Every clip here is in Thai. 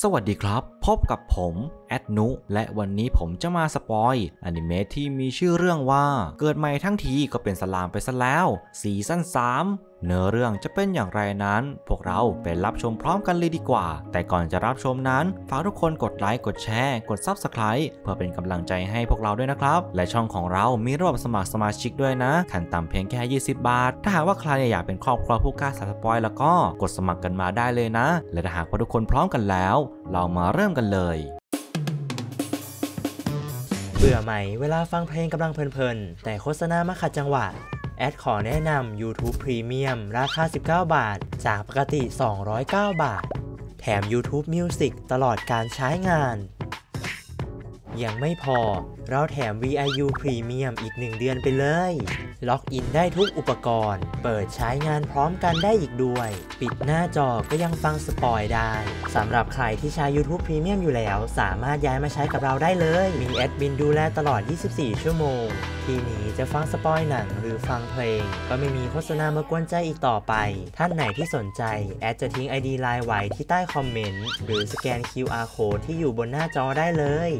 สวัสดีครับ พบกับผม แอดนุ และวันนี้ผมจะมาสปอยอนิเมะที่มีชื่อเรื่องว่า เกิดใหม่ทั้งทีก็เป็นสลามไปซะแล้วซีซั่น3เนื้อเรื่องจะเป็นอย่างไรนั้น พวกเราไปรับชมพร้อมกันเลยดีกว่า แต่ก่อนจะรับชมนั้นฝากทุกคนกดไลค์กดแชร์ กดซับสไครต์เพื่อเป็นกำลังใจให้พวกเราด้วยนะครับ และช่องของเรามีระบบสมัครสมาชิกด้วยนะ ขั้นต่ำเพียงแค่ 20 บาท ถ้าหากว่าใครอยากเป็นครอบครัวผู้กล้าสับสปอยแล้วก็กดสมัครกันมาได้เลยนะ และถ้าหากว่าทุกคนพร้อมกันแล้วเรามาเริ่มกันเลยเบื่อไหมเวลาฟังเพลงกำลังเพลินๆแต่โฆษณามาขัดจังหวะแอดขอแนะนำ YouTube Premium ราคา 19 บาท จากปกติ 209 บาท แถม YouTube Music ตลอดการใช้งาน ยังไม่พอเราแถม VIU Premium อีก 1 เดือนไปเลยล็อกอินได้ทุกอุปกรณ์ เปิดใช้งานพร้อมกันได้อีกด้วย ปิดหน้าจอก็ยังฟังสปอยได้สำหรับใครที่ใช้ YouTube Premium อยู่แล้ว สามารถย้ายมาใช้กับเราได้เลย มีแอดมินดูแลตลอด 24 ชั่วโมง ทีนี้จะฟังสปอยหนังหรือฟังเพลง ก็ไม่มีโฆษณามากวนใจอีกต่อไปท่านไหนที่สนใจแอดจะทิ้ง ID ไลน์ไว้ที่ใต้คอมเมนต์หรือสแกน QR code ที่อยู่บนหน้าจอได้เลย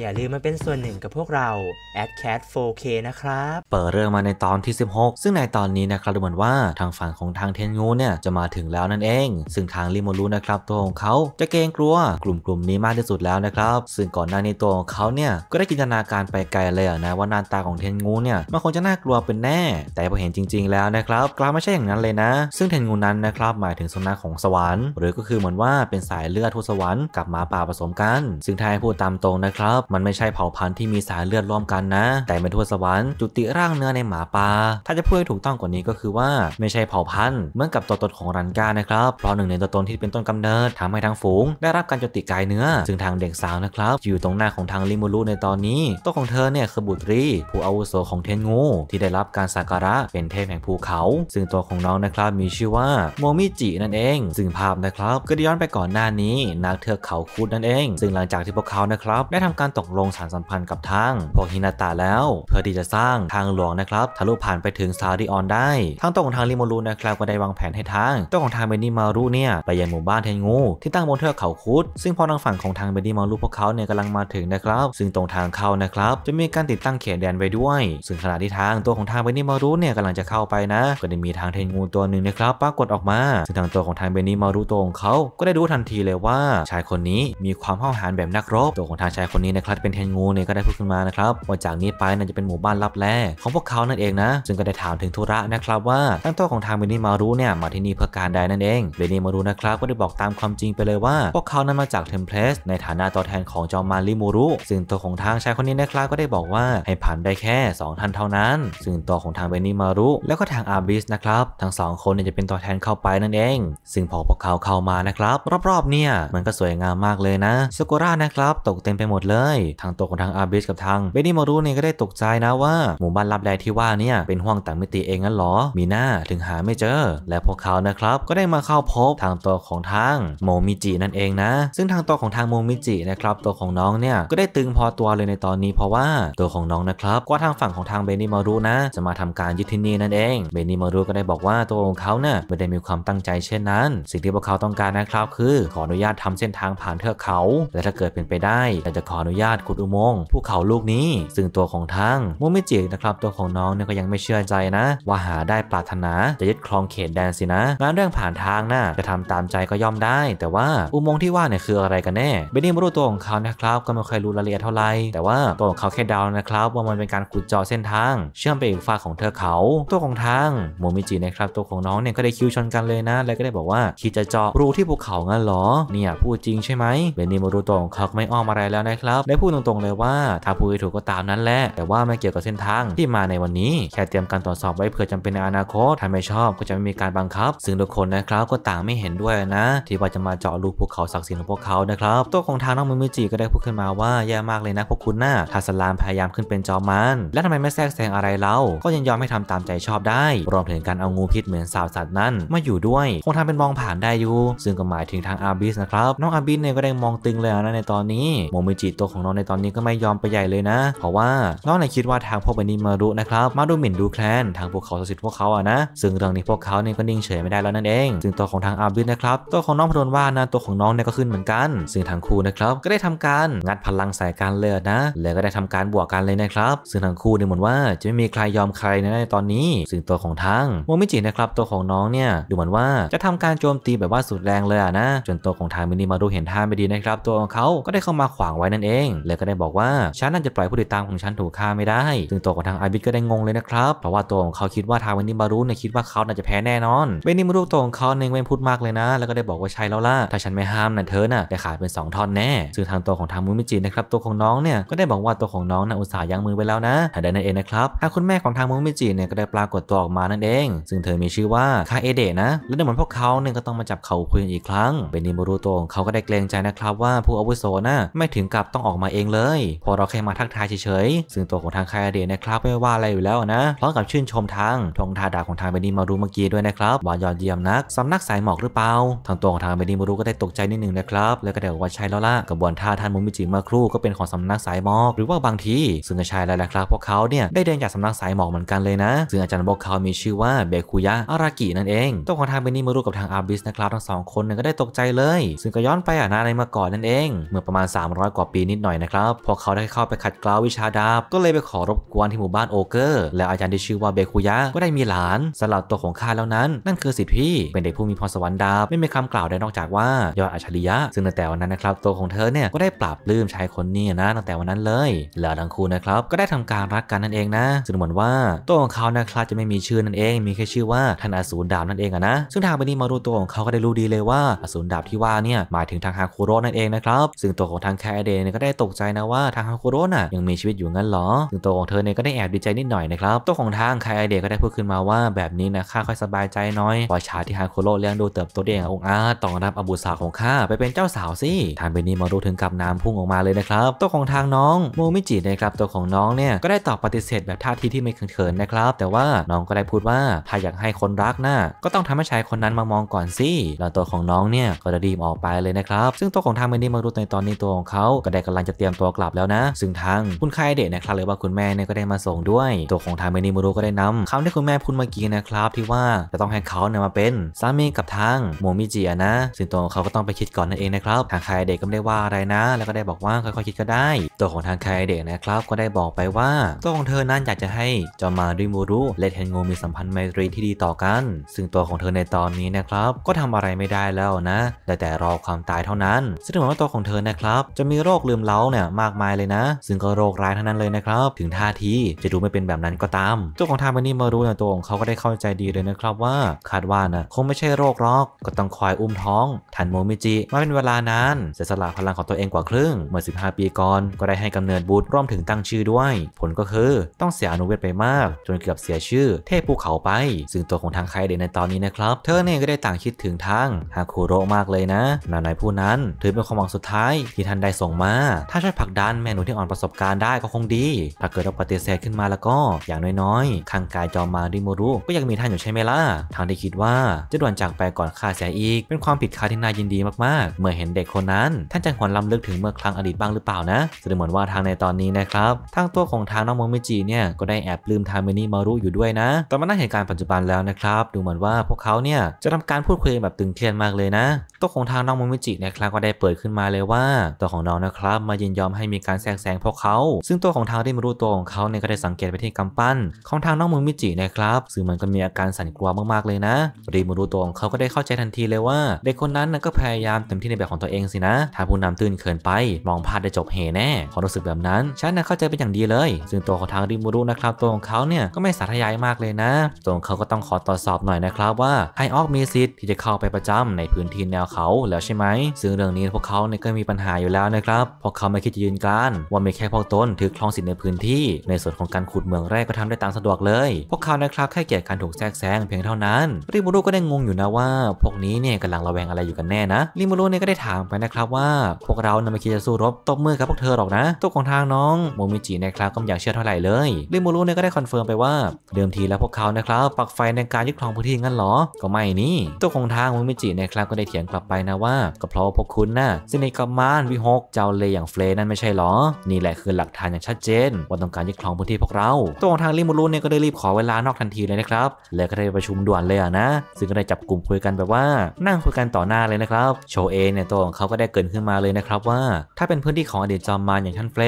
อย่าลืมมาเป็นส่วนหนึ่งกับพวกเราแอดแคท 4K นะครับเปิดเรื่องมาในตอนอนที่16 ซึ่งในตอนนี้นะครับดูเหมือนว่าทางฝั่งของทางเทนงูเนี่ยจะมาถึงแล้วนั่นเอง ซึ่งทางริโมรุนะครับตัวของเขาจะเกรงกลัว กลุ่มกลุ่มนี้มากที่สุดแล้วนะครับ ซึ่งก่อนหน้านี้ตัวของเขาเนี่ย ก็ได้จินตนาการไปไกลเลยนะว่าหน้าตาของเทนงูเนี่ยมันคงจะน่ากลัวเป็นแน่ แต่พอเห็นจริง ๆ แล้วนะครับกลาไม่ใช่อย่างนั้นเลยนะ ซึ่งเทนงูนั้นนะครับหมายถึงสุนัขของสวรรค์หรือก็คือเหมือนว่าเป็นสายเลือดทุสวรรค์กับหมาป่าผสมกัน ซึ่งถ้าให้พูดตามตรงนะครับมันไม่ใช่เผ่าพันธุ์ที่มีสายเลือดร่วมกันนะแต่เป็นทุสวรรค์จุติร่างเนื้อในหมาป่าาถ้าจะพูดให้ถูกต้องกว่านี้ก็คือว่า ไม่ใช่เผ่าพันธุ์เหมือนกับตัวตนของรันกานะครับ เพราะหนึ่งในตัวตนที่เป็นต้นกำเนิด ทำให้ทางฝูง ได้รับการโจมตีกายเนื้อซึ่งทางเด็กสาวนะครับ อยู่ตรงหน้าของทางลิมูรุในตอนนี้ตัวของเธอเนี่ยคือบุตรีผู้อาวุโสของเทนงู ที่ได้รับการสักการะเป็นเทพแห่งภูเขาซึ่งตัวของน้องนะครับมีชื่อว่าโมมิจินั่นเองซึ่งภาพนะครับก็ดย้อนไปก่อนหน้านี้นักเทือกเขาคุดนั่นเอง ซึ่งหลังจากที่พวกเขานะครับได้ทำการตกลงสารสัมพันธ์กับทางพวกฮินาตะแล้วเพื่อที่จะสร้างทางหลวงนะครับทะลุผ่านไปถึงซาดิออนได้ทางตัวของทางริโมรูนะครับก็ได้วางแผนให้ทางตัวของทางเบนนี่มารุเนี่ยไปยังหมู่บ้านเทนงู ที่ตั้งบนเทือกเขาคุด ซึ่งพอทางฝั่งของทางเบนนี่มารุพวกเขาเนี่ยกำลังมาถึงนะครับ ซึ่งตรงทางเข้านะครับจะมีการติดตั้งเขตแดนไว้ด้วย ซึ่งขณะที่ทางตัวของทางเบนนี่มารุเนี่ยกำลังจะเข้าไปนะ ก็ได้มีทางเทนงูตัวหนึ่งนะครับปรากฏออกมาซึ่งทางตัวของทางเบนนี่มารุตัวของเขาก็ได้รู้ทันทีเลยว่า ชายคนนี้มีความห้าวหาญแบบนักรบตัวของทางชายคนนี้นะครับเป็นเทนงูเนี่ยก็ได้พูดขึ้นมานะครับว่าจากนี้ไปน่าจะเป็นหมู่บ้านลับแลของพวกเขานั่นเองนะซึ่งก็ได้ถามถึงธุระนะครับว่าตั้งตัวของทางเบนนี่มารุเนี่ยมาที่นี่เพื่อการใดนั่นเองเบนนี่มารุนะครับก็ได้บอกตามความจริงไปเลยว่าพวกเขานั้นมาจากเทมเพลสในฐานะตัวแทนของจอมมาริมูรุซึ่งตัวของทางชายคนนี้นะครับก็ได้บอกว่าให้ผ่านได้แค่ 2ท่านเท่านั้น ซึ่งตัวของทางเบนนี่มารุแล้วก็ทางอาบิสนะครับทั้งสองคนเนี่ยจะเป็นตัวแทนเข้าไปนั่นเองซึ่งพอพวกเขาเข้ามานะครับรอบๆเนี่ยมันก็สวยงามมากเลยนะสกุระนะครับตกเต็มไปหมดเลยทางตัวของทางอาบิสกับทางเบนนี่มารุเนี่ยก็ได้ตกใจนะว่า หมู่บ้านลับแลที่ว่านี้เนี่ยเป็นห้วงต่างมิติเองงั้นหรอ มีหน้าถึงหาไม่เจอ และพวกเขา นะครับ ก็ได้มาเข้าพบทางตัวของทางโมมิจินั่นเองนะ ซึ่งทางตัวของทางโมมิจินะครับ ตัวของน้องเนี่ยก็ได้ตึงพอตัวเลยในตอนนี้ เพราะว่าตัวของน้องนะครับก็ทางฝั่งของทางเบนิมารุนะ จะมาทำการยึดที่นี่นั่นเอง เบนิมารุก็ได้บอกว่าตัวของเขาเนี่ยไม่ได้มีความตั้งใจเช่นนั้น สิ่งที่พวกเขาต้องการนะครับ คือ ขออนุญาตทำเส้นทางผ่านเทือกเขา และถ้าเกิดเป็นไปได้จะขออนุญาตขุดอุโมงค์ภูเขาลูกนี้ ซึ่งตัวของทางโมมิจินะครับ ตัวของน้องเนี่ยกยังไม่เชื่อใจนะ ว่าหาได้ปรารถนาจะยึดครองเขตแดนสินะงานเรื่องผ่านทางนะ่ะจะทำตามใจก็ย่อมได้ แต่ว่าอุโมงค์ที่ว่าเนี่ยคืออะไรกันแน่เบนนี่ไม่รู้ตัวของเขานะครับ ก็ไม่เคยรู้รายละเอียดเท่าไหร่ แต่ว่าตัวของเขาแค่เดานะครับ ว่ามันเป็นการขุดจอเส้นทาง เชื่อมไปอีกฝากของเธอเขา ตัวของทางโมมิจินะครับตัวของน้องเนี่ยก็ได้คิวชนกันเลยนะ แล้วก็ได้บอกว่าคิดจะเจาะรูที่ภูเขางั้นหรอเนี่ยพูดจริงใช่ไหมเบนนี่ไม่รู้ตัวของเขาไม่อ้อมอะไรแล้วนะครับ ได้พูดตรงๆเลยว่า ถ้าพูดถูกก็ตามนั้นแหละแต่ว่าไม่เกี่ยวกับเส้นทางที่มาในวันนี้แค่เตรียมการตรวจสอบไว้เผื่อจำเป็นในอนาคตถ้าไม่ชอบก็จะไม่มีการบังคับ ซึ่งทุกคนนะครับก็ต่างไม่เห็นด้วยนะ ที่ว่าจะมาเจาะรูภูเขาศักดิ์สิทธิ์ของพวกเขานะครับตัวของทางน้องมิมิจิก็ได้พูดขึ้นมาว่าแย่มากเลยนะ พวกคุณนะ่ะทาสลามพยายามขึ้นเป็นจอมัน และทำไมไม่แทรกแซงอะไรเราก็ยังยอมให้ทำตามใจชอบได้รวมถึงการเอางูพิษเหมือนสาวสัตว์นั้นมาอยู่ด้วยคงทำเป็นมองผ่านได้อยู่ซึ่งก็หมายถึงทางอาบิสนะครับน้องอาบิสเนี่ยก็ได้มองตึงเลยนะในตอนนี้โมมิจิตัวของน้องในตอนนี้ก็ไม่ยอมไปใหญ่เลยนะ เพราะว่าน้องในคิดว่าทางพวกเบนมารุนะครับมารุดูหมิ่นดูแคลนทางพวกเขาต่อสิทธิ์พวกเขาอะนะซึ่งเรื่องนี้พวกเขาเนี่ยก็นิ่งเฉยไม่ได้แล้วนั่นเองซึ่งตัวของทางอาบิสนะครับตัวของน้องพดลว่านะตัวของน้องเนี่ยก็ขึ้นเหมือนกันซึ่งทางครูนะครับก็ได้ทำการงัดพลังใส่กันเลยนะแล้วก็ได้ทำการบวกกันเลยนะครับ ซึ่งทางครูเนี่ยเหมือนว่าจะไม่มีใครยอมใครในตอนนี้ซึ่งตัวของทางโมมิจินะครับตัวของน้องเนี่ยดูเหมือนว่าจะทำการโจมตีแบบว่าสุดแรงเลยอะนะจนตัวของทางมินิมารุเห็นท่าไม่ดีนะครับ ตัวของเขาก็ได้เข้ามาขวางไว้นั่นเอง แล้วก็ได้บอกว่าฉันน่าจะปล่อยผู้ติดตามของฉันถูกฆ่าไม่ได้ซึ่งตัวของทางอาบิสก็ได้งงเลยนะครับเพราะว่าตัวของเขาคิดว่าทางเวนนิมารุเนี่ยคิดว่าเขาน่าจะแพ้แน่นอนเวนนิมารุตัวของเขาเองไม่พูดมากเลยนะแล้วก็ได้บอกว่าใช่แล้วล่ะถ้าฉันไม่ห้ามนะเธอน่ะจะขาดเป็น2ท่อนแน่ซึ่งทางตัวของทางมุมิจินะครับตัวของน้องเนี่ยก็ได้บอกว่าตัวของน้องน่ะอุตส่าห์ยั้งมือไว้แล้วนะ แต่นั่นเองนะครับทางคุณแม่ของทางมุมิจิเนี่ยก็ได้ปรากฏตัวออกมานั่นเอง ซึ่งเธอมีชื่อว่าคาเอเดะนะ และเหมือนพวกเขาเนี่ยก็ต้องมาจับเขาคุยอีกครั้งเบนิมารุตัวของเขาก็ได้เกรงใจนะครับว่าผู้อาวุโสน่ะไม่ถึงกับต้องออกมาเองเลย พอเราแค่มาทักทายเฉยๆซึ่งตัวของทางคาเอเดะนะครับไม่ว่าอะไรอยู่แล้วนะะพร้อมกับชื่นชมทางทงทาดาของทางเบนิมารุเมื่อกี้ด้วยนะครับว่ายอดเยี่ยมนักสำนักสายหมอกหรือเปล่าทางตัวของทางเบนิมารุก็ได้ตกใจนิดนึงนะครับแล้วก็เดาว่าใช่แล้วล่ะกระบวนท่าท่านมุมิจิเมื่อครู่ก็เป็นของสำนักสายหมอก หรือว่าบางทีซึ่งใช่แล้วแหละครับพวกเขาเนี่ยได้เดินจากสำนักสายหมอกเหมือนกันเลยนะซึ่งอาจารย์บอกเขามีชื่อว่าเบคุยะอารากินั่นเองตัวของทางเบนิมารุกับทางอาบิสนะครับทั้งสองคนก็ได้ตกใจเลย ซึ่งก็ย้อนไปอ่ะนะในเมื่อก่อนนั่นเอง เมื่อประมาณ300กว่าปีนิดหน่อยนะครับพวเขาได้เข้าไปขัดเกลาวิชาดาบก็เลยไปขอรบกวนที่หมู่บ้านโอเกอร์แและอาจารย์ที่ชื่อว่าเบคุยะก็ได้มีหลานสำหรับตัวของข้าแล้วนั้นนั่นคือสิทธิ์พี่เป็นเด็กผู้มีพรสวรรค์ดาบไม่มีคำกล่าวใดนอกจากว่ายอดอัจฉริยะซึ่งตั้งแต่วันนั้นนะครับตัวของเธอเนี่ยก็ได้ปรับลื้มชายคนนี้นะตั้งแต่วันนั้นเลยแล้วทั้งคู่นะครับก็ได้ทำการรักกันนั่นเองนะซึ่งเหมือนว่าตัวของเขานะครับจะไม่มีชื่อนั่นเองมีแค่ชื่อว่าท่านอสูรดาบนั่นเองอะนะซึ่งทางไปนี้มารู้ตัวของเขาก็ได้รู้ดีเลยว่าอสูรดาบที่ว่าเนี่ยหมายถึงทางฮาคุโร่นั่นเองนะครับซึ่งตัวของทางแคเดนก็ได้ตกใจนะว่าทางฮาคุโร่น่ะยังมีชีวิตอยู่งั้นหรอซึ่งตัวของเธอเนี่ยก็ได้แอบดีใจนิดหน่อยนะครับตัวของทางไคไอเดียก็ได้พูดขึ้นมาว่าแบบนี้นะข้าค่อยสบายใจน้อยปอยชาที่ฮานโคโรเลี้ยงดูเติบโตเ้งองอาต้องรับอบุษสาของข้าไปเป็นเจ้าสาวสิ ทานเบนนี่มารู้ถึงกับน้ำพุ่งออกมาเลยนะครับ ตัวของทางน้องโมมิจินะครับตัวของน้องเนี่ยก็ได้ตอบปฏิเสธแบบท่าทีที่ไม่เขิน์นะครับ แต่ว่าน้องก็ได้พูดว่าถ้าอยากให้คนรักนะ่ะก็ต้องทำให้ชายคนนั้นมามองก่อนสิแล้วตัวของน้องเนี่ยก็จะดีมออกไปเลยนะครับซึ่งตัวของทางเบนนี่มารู้ในตอนนี้ตัวของเขา ก็ได้กำลังจะเตรียมตัวกลับแล้วนะซึ่งทางคุณไคเดนะครับหรือว่าคุณแม่เนี่ยก็ได้มาส่งด้วย ตัวของของทางเมนิมูรุก็ได้นำคำที่คุณแม่พูดเมื่อกี้นะครับที่ว่าจะต้องให้เขาเนี่ยมาเป็นสามีกับทางโมมิจิอะนะซึ่งตัวเขาก็ต้องไปคิดก่อนนั่นเองนะครับทางคายเด็กก็ไม่ได้ว่าอะไรนะ แล้วก็ได้บอกว่าค่อยๆคิดก็ได้ ตัวของทางคายเด็กนะครับก็ได้บอกไปว่าตัวของเธอนั้นอยากจะให้จอมาดิมูรุและเทนโง มีสัมพันธ์ไมตรีที่ดีต่อกัน ซึ่งตัวของเธอในตอนนี้นะครับก็ทำอะไรไม่ได้แล้วนะ แต่แต่รอความตายเท่านั้น ซึ่งถึงแม้ว่าตัวของเธอนะครับจะมีโรคลืมเล้าเนี่ยมากมายเลยนะ ซึ่งก็โรคร้ายเท่านั้นเลยนะครับถึงท่าทีจะดูไม่เป็นแบบนั้นก็ตาม ตัวของทางมันี่มารู้ในตัวของเขาก็ได้เข้าใจดีเลยนะครับว่าคาดว่านะคงไม่ใช่โรครอก ก็ต้องคอยอุ้มท้อง ทันโมมิจิ มาเป็นเวลานานเสียสละพลังของตัวเองกว่าครึ่ง เมื่อ 15 ปีก่อน ก็ได้ให้กำเนิดบูตรร่วมถึงตั้งชื่อด้วย ผลก็คือต้องเสียอนุเวทไปมาก จนเกือบเสียชื่อเทพภูเขาไป ซึ่งตัวของทางใครเดนในตอนนี้นะครับ เธอเนี่ยก็ได้ต่างคิดถึงทางฮาคุโรมากเลยนะนานายผู้นั้นถือเป็นความหวังสุดท้ายที่ท่านได้ส่งมา ถ้าช่วยผลักดันแม่หนูที่อ่อนประสบการณ์ได้ก็คงดีถ้าเกิดเราปฏิเสธขึ้นมาแล้วก็อยอย่างน้อยๆ้างกายจอมาริโมรุก็ยังมีท่านอยู่ใช่ไหมล่ะทางได้คิดว่าจะด่วนจากไปก่อนข้าเสียอีก เป็นความผิดคาที่น่ายินดีมากๆ เมื่อเห็นเด็กคนนั้น ท่านจังหวนลำลึกถึงเมื่อครั้งอดีตบ้างหรือเปล่านะแสดงเหมือนว่าทางในตอนนี้นะครับทางตัวของทางน้องโมมิจิเนี่ยก็ได้แอบลืมทางเมนี่มารุอยู่ด้วยนะตอนมานั่งเหตุการณ์ปัจจุบันแล้วนะครับ ดูเหมือนว่าพวกเขาเนี่ยจะทำการพูดคุยแบบตึงเครียดมากเลยนะ ตัวของทางน้องโมมิจินะครับก็ได้เปิดขึ้นมาเลยว่าตัวของน้องนะครับมายินยอมให้มีการแทรกแซงพวกเขา ซึ่งตัวของทางได้มารู้ตัวของเขาเนี่ยก็ได้สังเกตไปที่กำปปันของทางน้องมือมิจินะครับซึ่งมันก็มีอาการสั่นกลัวมากๆเลยนะรีมูรุขตงเขาก็ได้เข้าใจทันทีเลยว่าเด็กคนนั้นก็พยายามเต็มที่ในแบบของตัวเองสินะ ถ้าผู้นำตื่นเขินไป มองพลาดได้จบเหแน่ความรู้สึกแบบนั้นฉันนะเข้าใจเป็นอย่างดีเลย ซึ่งตัวของทางริมูรุนะครับตัวของเขาเนี่ยก็ไม่สาธยายมากเลยนะตัวของเขาก็ต้องขอตรวจสอบหน่อยนะครับว่าไอออกมีสิทธิ์ที่จะเข้าไปประจำในพื้นที่แนวเขาแล้วใช่ไหมซึ่งเรื่องนี้พวกเขาเนี่ยก็มีปัญหาอยู่แล้วนะครับพวกเขาไม่คิดจะยืนการว่ามีแค่พวกตนถือครองสิทธิ์ในพื้นที่ ในส่วนของการขุดเมืองแรกทำได้ตามสะดวกเลย พวกเขานะครับ แค่เกลียดการถูกแทรกแซงเพียงเท่านั้น ริมูรุก็ได้งงอยู่นะว่า พวกนี้เนี่ยกำลังระแวงอะไรอยู่กันแน่นะ ริมูรุเนี่ยก็ได้ถามไปนะครับว่าพวกเรานไม่คิดจะสู้รบตบมือกับพวกเธอหรอกนะ ตัวของทางน้องโมมิจินะครับก็ไม่อยากเชื่อเท่าไหร่เลย ริมูรุเนี่ยก็ได้คอนเฟิร์มไปว่า เดิมทีแล้วพวกเขานะครับปักไฟในการยึดครองพื้นที่งั้นหรอ ก็ไม่นี่ตัวของทางโมมิจินะครับก็ได้เถียงกลับไปนะว่าก็เพราะพวกคุณน่ะซินิกามานวิฮกเจ้าเลยอย่างเฟรนั่นไม่ใช่หรอนี่แหละคือหลักฐานอย่างชัดเจน ว่าต้องการยึดครองพื้นที่พวกเราตัวของทางลิมูรุนเนี่ยก็ได้รีบขอเวลานอกทันทีเลยนะครับแลวก็ได้ประชุมด่วนเลยอะนะ ซึ่งก็ได้จับกลุ่มคุยกันแบบว่านั่งคุยกันต่อหน้าเลยนะครับ โชเอเนี่ยตัวของเขาก็ได้เกิดขึ้นมาเลยนะครับว่าถ้าเป็นพื้นที่ของอดีตจอมมารอย่างท่านเฟร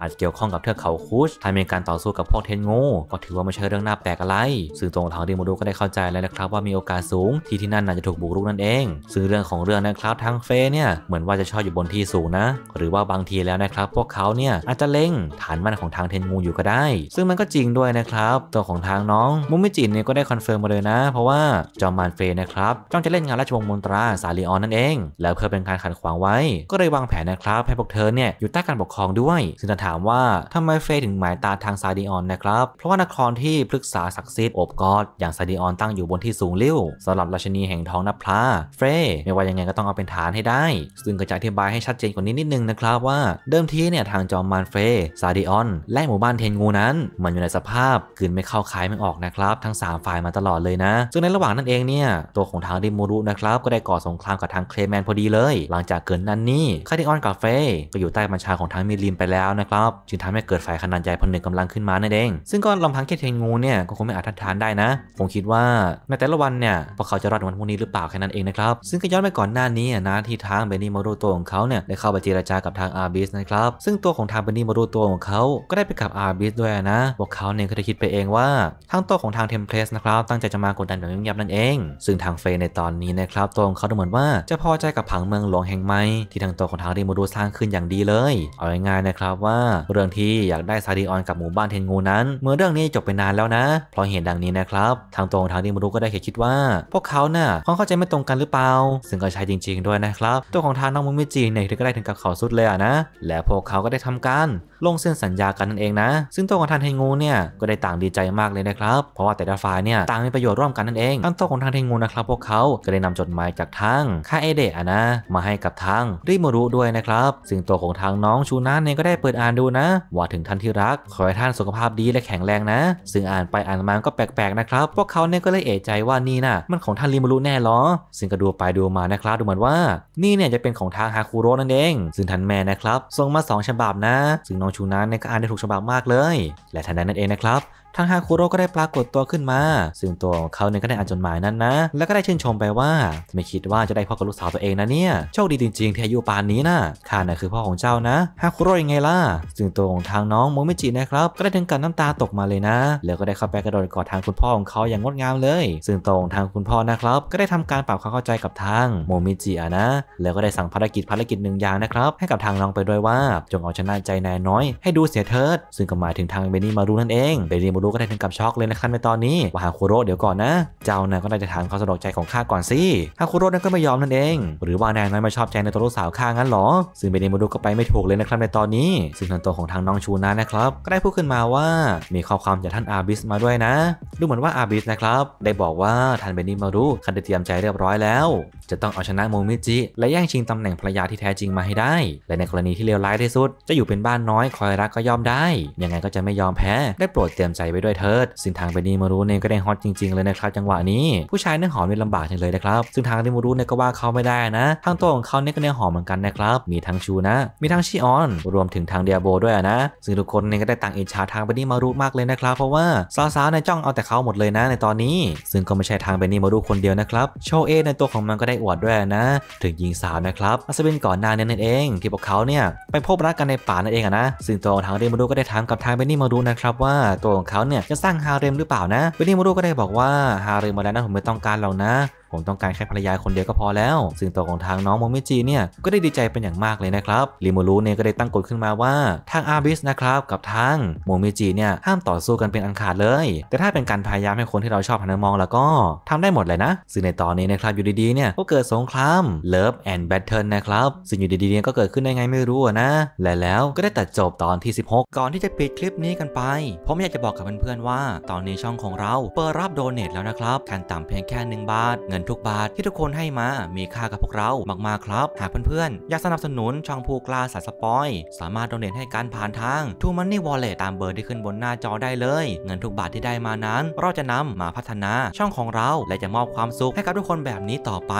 อาจเกี่ยวข้องกับเทือกเขาคุชทำเป็นการต่อสู้กับพวกเทนงูก็ถือว่าไม่ใช่เรื่องน่าแปลกอะไรซึ่งตรงทางลิมูรุก็ได้เข้าใจเลยนะครับว่ามีโอกาสสูงที่ที่นั่นน่าจะถูกบุกรุกนั่นเองซึ่งเรื่องของเรื่องนะครับทางเฟรเนี่ยเหมือนว่าจะชอบอยู่บนที่สูงนะหรือว่าบางทีแล้วนะครับพวกเขาเนี่ยอาจจะเล็งฐานมั่นของทางเทนงูอยู่ก็ได้ ซึ่งมันก็จริงดด้วยนะครับ ตัวของทางน้องมุมิจินเนี่ยก็ได้คอนเฟิร์มมาเลยนะ เพราะว่าจอมมานเฟยนะครับจ้องจะเล่นงานราชวงศ์มนตราซาลีออนนั่นเอง แล้วเพื่อเป็นการขัดขวางไว้ ก็เลยวางแผนนะครับให้พวกเธอเนี่ยอยู่ใต้การปกครองด้วย ซึ่งจะถามว่าทำไมเฟยถึงหมายตาทางซาลีออนนะครับเพราะว่านครที่ปรึกษาศักดิ์สิทธิ์อบกอดอย่างซาลีออนตั้งอยู่บนที่สูงเลี่ยวสำหรับราชนีแห่งท้องนับพลาเฟยไม่ว่ายังไงก็ต้องเอาเป็นฐานให้ได้ ซึ่งก็จะอธิบายให้ชัดเจนกว่านี้นิดนึงนะครับ ว่าเดิมทีเนี่ยทางจอมมานเฟยซาลีออน และหมู่บ้านเทนงู นั้นมันอยู่ในสภาพกืนไม่เข้าขายไม่ออกนะครับ ทั้ง3ฝ่ายมาตลอดเลยนะ ซึ่งในระหว่างนั้นเองเนี่ยตัวของทางดิมูรุนะครับก็ได้ก่อสงครามกับทางเคลแมนพอดีเลย หลังจากเกิดนั้นนี่คาดิออนกาเฟ่ก็อยู่ใต้บัญชาของทางมิลินไปแล้วนะครับจึงทำให้เกิดฝ่ายขนาดใหญ่พนึ่งกำลังขึ้นมานั่นเอง ซึ่งก็ลำพังแค่เทงูเนี่ยก็คงไม่อาจทัดทานได้นะผมคิดว่าในแต่ละวันเนี่ยพวกเขาจะรอดวันพวกนี้หรือเปล่าแค่นั้นเองนะครับซึ่งก็ย้อนไปก่อนหน้านี้นะที่ทางเบนนี่มารูตัวของเขาเนี่ยได้เข้าไปเจรจากับทางอาร์บิสนะครับซึ่งตัวของทางเบนนี่มารูตัวของเขาก็ได้ไปกับอาร์บิสด้วยนะพวกเขาเขาเนี่ยก็ได้คิดไปเองว่าทางตัวของทางเทมเพลสนะครับตั้งใจจะมากดดันอย่างเงียบนั่นเอง ซึ่งทางเฟยในตอนนี้นะครับตัวของเขาดูเหมือนว่าจะพอใจกับผังเมืองหลวงแห่งใหม่ที่ทางตัวของทางรีโมดูสร้างขึ้นอย่างดีเลย เอาง่ายๆนะครับว่า เรื่องที่อยากได้ซาดิออนกับหมู่บ้านเทนงูนั้น เมื่อเรื่องนี้จบไปนานแล้วนะ เพราะเหตุดังนี้นะครับทางตัวของทางรีโมดูก็ได้เคิดว่า พวกเขาเน่ะความเข้าใจไม่ตรงกันหรือเปล่าซึ่งก็ใช่จริง ๆด้วยนะครับตัวของทางน้องมุมิจิเนี่ยถึงก็ได้ถึงกับเขาสุดเลยอะนะและพวกเขาก็ได้ทำการลงเส้นสัญญากันนั่นเองนะซึ่งตัวของทางเทนงูเนี่ยก็ได้ต่างดีใจมากเลยนะครับ เพราะว่าแต่ละฝ่ายเนี่ยต่างมีประโยชน์ร่วมกันนั่นเองตั้งโต๊ะของทางเทงูนะครับ พวกเขา ก็ได้นำจดหมายจากทางค่าเอเดะนะ มาให้กับทางริมารุด้วยนะครับซึ่งตัวของทางน้องชูนันเองก็ได้เปิดอ่านดูนะ ว่าถึงท่านที่รัก ขอให้ท่านสุขภาพดีและแข็งแรงนะ ซึ่งอ่านไปอ่านมาก็แปลกๆนะครับ พวกเขาเนี่ยก็เลยเอะใจว่านี่นะ่ะมันของท่านริมารุแน่หรอ ซึ่งก็ดูไปดูมานะครับ ดูเหมือนว่า นี่เนี่ยจะเป็นของทางฮาคุโร่นั่นเอง ซึ่งท่านแม่นะครับส่งมา2ฉบับนะ ซึ่งน้องชูนันเนี่ยก็อ่านได้ถูกฉบับมากเลยและทนใดนั้นเองนะครับทางฮาคุโร่ก็ได้ปรากฏตัวขึ้นมา ซึ่งตัวของเขาเนี่ยก็ได้อ่านจดหมายนั้นนะ แล้วก็ได้ชื่นชมไปว่า ไม่คิดว่าจะได้พ่อกับลูกสาวตัวเองนะเนี่ยโชคดีจริงๆ ที่อายุปานนี้นะข้าน่ะคือพ่อของเจ้านะฮาคุโร่ยังไงล่ะ ซึ่งตัวของทางน้องโมมิจินะครับก็ได้ถึงกับน้ำตาตกมาเลยนะ แล้วก็ได้เข้าไปกระโดดกอดทางคุณพ่อของเขาอย่างงดงามเลย ซึ่งตัวของทางคุณพ่อนะครับก็ได้ทำการปรับความเข้าใจกับทางโมมิจิอะนะ แล้วก็ได้สั่งภารกิจภารกิจหนึ่งอย่างนะครับให้กับทางน้องไปด้วยว่า จงเอาชนะใจนายน้อยให้ดูเสียเทิดซึ่งก็หมายถึงทางเบนนี่มารูนั่นเองเบนนี่รุก็ได้ถึงกับช็อกเลยนะครับในตอนนี้ว่าฮาคุโรเดี๋ยวก่อนนะ เจ้านายก็ได้จะถามความสะดวกใจของข้าก่อนสิฮาคุโรนั้นก็ไม่ยอมนั่นเอง หรือว่านายน้อยมาชอบใจในตัวลูกสาวข้างั้นหรอ ซึ่งเบนิมูรุก็ไปไม่ถูกเลยนะครับในตอนนี้ซึ่งทางตัวของทางน้องชูนันะครับก็ได้พูดขึ้นมาว่ามีข้อความจากท่านอาบิสมาด้วยนะดูเหมือนว่าอาบิสนะครับได้บอกว่าท่านเบนิมารุคันได้เตรียมใจเรียบร้อยแล้ว จะต้องเอาชนะโมมิจิ และแย่งชิงตำแหน่งภรรยาที่แท้จริงมาให้ได้และในกรณีที่เลวร้ายที่สุดจะอยู่เป็นบ้านน้อยคอยรักก็ยอมได้ยังไงก็จะไม่ยอมแพ้ได้โปรดเตรียมใจไปด้วยเถิดซึ่งทางเบนีมารุเนี่ยก็ได้ฮอตจริง ๆเลยนะครับ จังหวะนี้ ผู้ชายเนี่ยหอมเนี่ยลำบากจังเลยนะครับซึ่งทางเดมารุเนี่ยก็ว่าเขาไม่ได้นะทางตัวของเขาเนี่ยก็เนี่ยหอมเหมือนกันนะครับมีทั้งชูนะ มีทั้งชิออน รวมถึงทางเดียโบด้วยนะ ซึ่งทุกคนเนี่ยก็ได้ต่างอิจฉาทางเบนีมารุมากเลยนะครับ เพราะว่าสาวๆเนี่ยจ้องเอาแต่เขาหมดเลยนะ ในตอนนี้ ซึ่งก็ไม่ใช่ทางเบนีมารุคนเดียวนะครับ โชเอในตัวของมันก็ได้อวดด้วยนะ ถึงยิงสาวนะครับอัศวินก่อนหน้านี้นั่นเองที่พวกเขาเนี่ยไปพบรักกันในป่านั่นเองนะซึ่งตัวทางเดมารุก็ได้ถามกับทางไปนีมาร้นะครับ ว่าตัวของเขาเขาเนี่ยจะสร้างฮาเร็มหรือเปล่านะเบนนี่มารุก็ได้บอกว่าฮาเร็มมาแล้วนะผมไม่ต้องการหรอกนะผมต้องการแค่ภรรยาคนเดียวก็พอแล้ว ซึ่งตัวของทางน้องโมมิจิเนี่ยก็ได้ดีใจเป็นอย่างมากเลยนะครับริมูรุเนี่ยก็ได้ตั้งกฎขึ้นมาว่าทางอาบิสนะครับกับทางโมมิจิเนี่ยห้ามต่อสู้กันเป็นอันขาดเลย แต่ถ้าเป็นการพยายามให้คนที่เราชอบหันมองแล้วก็ทำได้หมดเลยนะ ซึ่งในตอนนี้นะครับอยู่ดีๆเนี่ยก็เกิดสงครามเลิฟแอนด์แบทเทิลนะครับซึ่งอยู่ดีๆเนี่ยก็เกิดขึ้นได้ไงไม่รู้นะ และแล้วก็ได้ตัดจบตอนที่ 16ก่อนที่จะปิดคลิปนี้กันไป ผมอยากจะบอกกับเพื่อนๆว่าตอนนี้ช่องของเราเปิดรับโดเนทแล้วนะครับั้นต่ำเพียงแค่1บาทเงินนทุกบาทที่ทุกคนให้มามีค่ากับพวกเรามากๆครับ หากเพื่อนๆอยากสนับสนุนช่องผูกลาสายสปอย สามารถโดเน a ให้การผ่านทาง t ูมันนี่วอลเล็ตตามเบอร์ที่ขึ้นบนหน้าจอได้เลย เงินทุกบาทที่ได้มานั้น เราจะนำมาพัฒนาช่องของเราและจะมอบความสุขให้กับทุกคนแบบนี้ต่อไป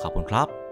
ขอบคุณครับ